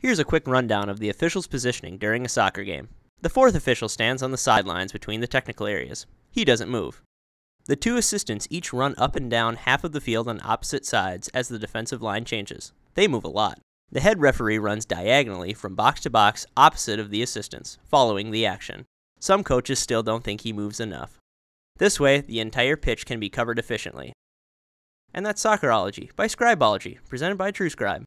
Here's a quick rundown of the official's positioning during a soccer game. The fourth official stands on the sidelines between the technical areas. He doesn't move. The two assistants each run up and down half of the field on opposite sides as the defensive line changes. They move a lot. The head referee runs diagonally from box to box opposite of the assistants, following the action. Some coaches still don't think he moves enough. This way, the entire pitch can be covered efficiently. And that's Soccerology by Scribology, presented by TrueScribe.